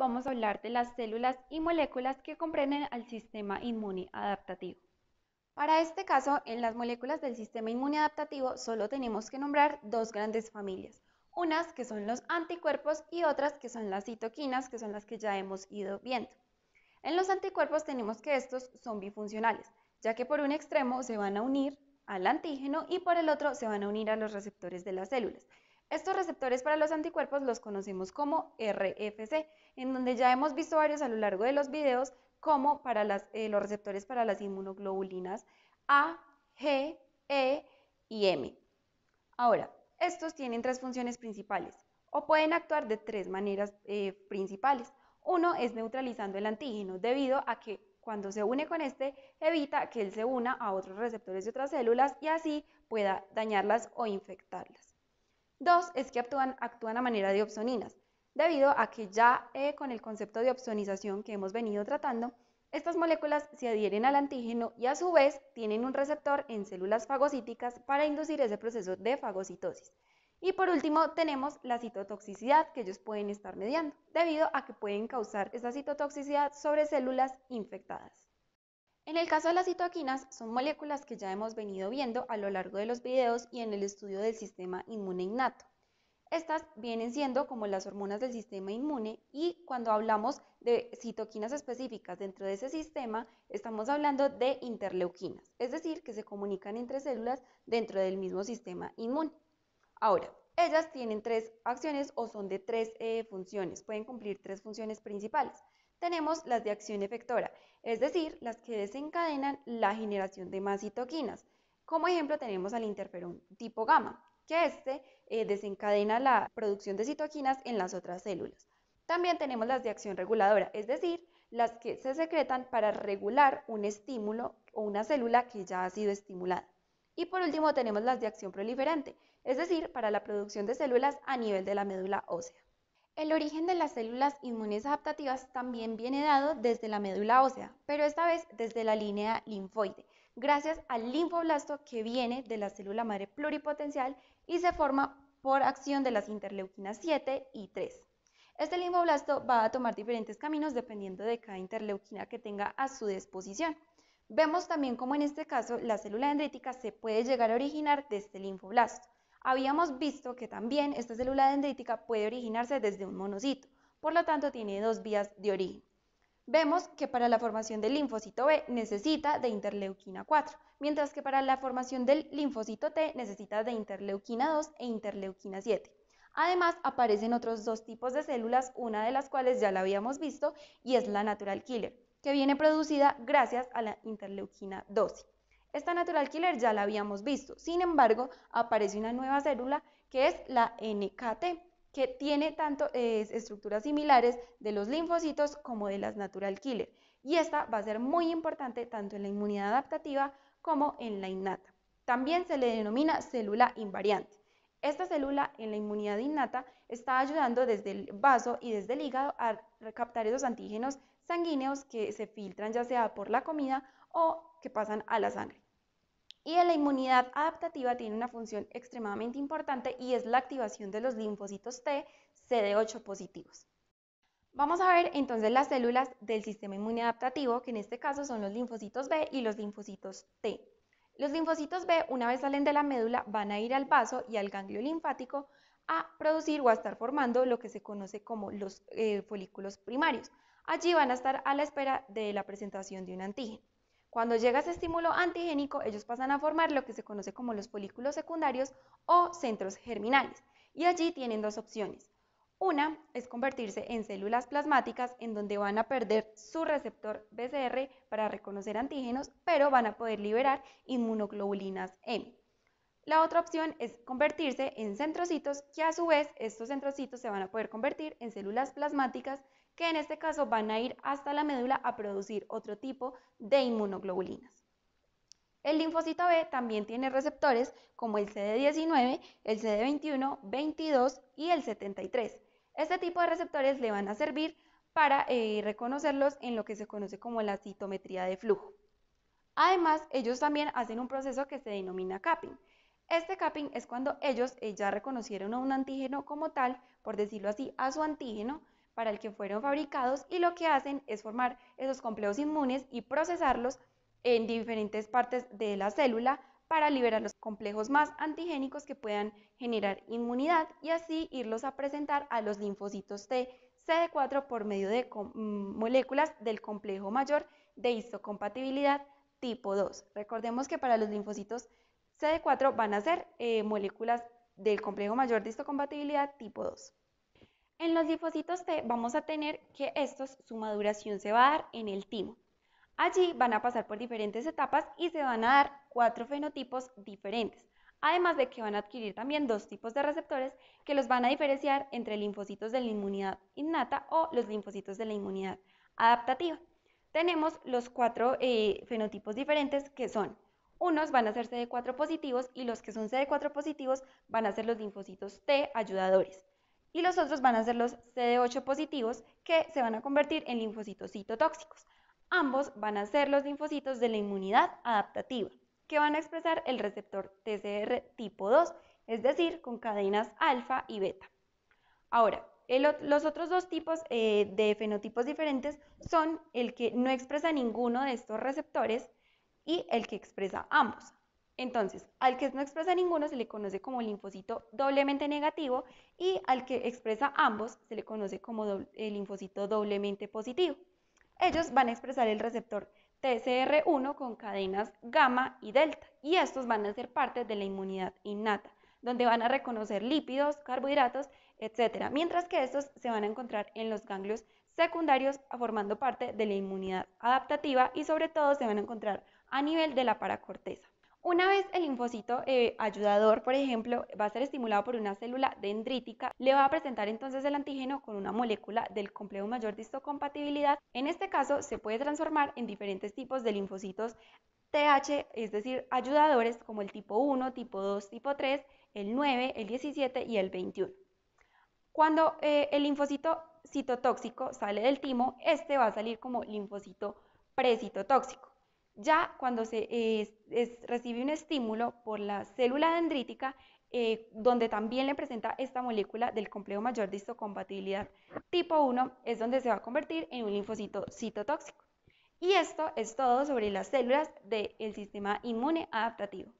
vamos a hablar de las células y moléculas que comprenden al sistema inmune adaptativo. Para este caso, en las moléculas del sistema inmune adaptativo solo tenemos que nombrar dos grandes familias, unas que son los anticuerpos y otras que son las citoquinas, que son las que ya hemos ido viendo. En los anticuerpos tenemos que estos son bifuncionales, ya que por un extremo se van a unir al antígeno y por el otro se van a unir a los receptores de las células. Estos receptores para los anticuerpos los conocemos como RFC, en donde ya hemos visto varios a lo largo de los videos, como para eh, los receptores para las inmunoglobulinas A, G, E y M. Ahora, estos tienen tres funciones principales o pueden actuar de tres maneras eh, principales. Uno es neutralizando el antígeno debido a que cuando se une con este evita que él se una a otros receptores de otras células y así pueda dañarlas o infectarlas. Dos es que actúan, actúan a manera de opsoninas, debido a que ya eh, con el concepto de opsonización que hemos venido tratando, estas moléculas se adhieren al antígeno y a su vez tienen un receptor en células fagocíticas para inducir ese proceso de fagocitosis. Y por último tenemos la citotoxicidad que ellos pueden estar mediando, debido a que pueden causar esa citotoxicidad sobre células infectadas. En el caso de las citoquinas, son moléculas que ya hemos venido viendo a lo largo de los videos y en el estudio del sistema inmune innato. Estas vienen siendo como las hormonas del sistema inmune y cuando hablamos de citoquinas específicas dentro de ese sistema, estamos hablando de interleuquinas, es decir, que se comunican entre células dentro del mismo sistema inmune. Ahora, ellas tienen tres acciones o son de tres eh, funciones, pueden cumplir tres funciones principales tenemos las de acción efectora, es decir, las que desencadenan la generación de más citoquinas. Como ejemplo tenemos al interferón tipo gamma, que este eh, desencadena la producción de citoquinas en las otras células. También tenemos las de acción reguladora, es decir, las que se secretan para regular un estímulo o una célula que ya ha sido estimulada. Y por último tenemos las de acción proliferante, es decir, para la producción de células a nivel de la médula ósea. El origen de las células inmunes adaptativas también viene dado desde la médula ósea, pero esta vez desde la línea linfoide, gracias al linfoblasto que viene de la célula madre pluripotencial y se forma por acción de las interleuquinas 7 y 3. Este linfoblasto va a tomar diferentes caminos dependiendo de cada interleuquina que tenga a su disposición. Vemos también cómo en este caso la célula dendrítica se puede llegar a originar desde el este linfoblasto. Habíamos visto que también esta célula dendrítica puede originarse desde un monocito, por lo tanto tiene dos vías de origen. Vemos que para la formación del linfocito B necesita de interleuquina 4, mientras que para la formación del linfocito T necesita de interleuquina 2 e interleuquina 7. Además, aparecen otros dos tipos de células, una de las cuales ya la habíamos visto y es la natural killer, que viene producida gracias a la interleuquina 12. Esta natural killer ya la habíamos visto, sin embargo, aparece una nueva célula que es la NKT, que tiene tanto estructuras similares de los linfocitos como de las natural killer. Y esta va a ser muy importante tanto en la inmunidad adaptativa como en la innata. También se le denomina célula invariante. Esta célula en la inmunidad innata está ayudando desde el vaso y desde el hígado a recaptar esos antígenos sanguíneos que se filtran ya sea por la comida o que pasan a la sangre. Y en la inmunidad adaptativa tiene una función extremadamente importante y es la activación de los linfocitos T CD8 positivos. Vamos a ver entonces las células del sistema inmune adaptativo, que en este caso son los linfocitos B y los linfocitos T. Los linfocitos B, una vez salen de la médula, van a ir al vaso y al ganglio linfático a producir o a estar formando lo que se conoce como los eh, folículos primarios. Allí van a estar a la espera de la presentación de un antígeno. Cuando llega ese estímulo antigénico, ellos pasan a formar lo que se conoce como los folículos secundarios o centros germinales. Y allí tienen dos opciones. Una es convertirse en células plasmáticas en donde van a perder su receptor BCR para reconocer antígenos, pero van a poder liberar inmunoglobulinas M. La otra opción es convertirse en centrocitos, que a su vez estos centrocitos se van a poder convertir en células plasmáticas, que en este caso van a ir hasta la médula a producir otro tipo de inmunoglobulinas. El linfocito B también tiene receptores como el CD19, el CD21, 22 y el 73 este tipo de receptores le van a servir para eh, reconocerlos en lo que se conoce como la citometría de flujo. Además, ellos también hacen un proceso que se denomina capping. Este capping es cuando ellos eh, ya reconocieron a un antígeno como tal, por decirlo así, a su antígeno para el que fueron fabricados y lo que hacen es formar esos complejos inmunes y procesarlos en diferentes partes de la célula para liberar los complejos más antigénicos que puedan generar inmunidad y así irlos a presentar a los linfocitos T CD4 por medio de mm, moléculas del complejo mayor de histocompatibilidad tipo 2. Recordemos que para los linfocitos CD4 van a ser eh, moléculas del complejo mayor de histocompatibilidad tipo 2. En los linfocitos T vamos a tener que estos, su maduración se va a dar en el timo. Allí van a pasar por diferentes etapas y se van a dar cuatro fenotipos diferentes. Además de que van a adquirir también dos tipos de receptores que los van a diferenciar entre linfocitos de la inmunidad innata o los linfocitos de la inmunidad adaptativa. Tenemos los cuatro eh, fenotipos diferentes que son, unos van a ser CD4 positivos y los que son CD4 positivos van a ser los linfocitos T ayudadores y los otros van a ser los CD8 positivos que se van a convertir en linfocitos citotóxicos. Ambos van a ser los linfocitos de la inmunidad adaptativa, que van a expresar el receptor TCR tipo 2, es decir, con cadenas alfa y beta. Ahora, los otros dos tipos eh, de fenotipos diferentes son el que no expresa ninguno de estos receptores y el que expresa ambos. Entonces, al que no expresa ninguno se le conoce como linfocito doblemente negativo y al que expresa ambos se le conoce como el eh, linfocito doblemente positivo ellos van a expresar el receptor TCR1 con cadenas gamma y delta, y estos van a ser parte de la inmunidad innata, donde van a reconocer lípidos, carbohidratos, etc., mientras que estos se van a encontrar en los ganglios secundarios formando parte de la inmunidad adaptativa y sobre todo se van a encontrar a nivel de la paracorteza. Una vez el linfocito eh, ayudador, por ejemplo, va a ser estimulado por una célula dendrítica, le va a presentar entonces el antígeno con una molécula del complejo mayor de histocompatibilidad. En este caso, se puede transformar en diferentes tipos de linfocitos TH, es decir, ayudadores como el tipo 1, tipo 2, tipo 3, el 9, el 17 y el 21. Cuando eh, el linfocito citotóxico sale del timo, este va a salir como linfocito precitotóxico. Ya cuando se eh, recibe un estímulo por la célula dendrítica, eh, donde también le presenta esta molécula del complejo mayor de histocompatibilidad tipo 1, es donde se va a convertir en un linfocito citotóxico. Y esto es todo sobre las células del sistema inmune adaptativo.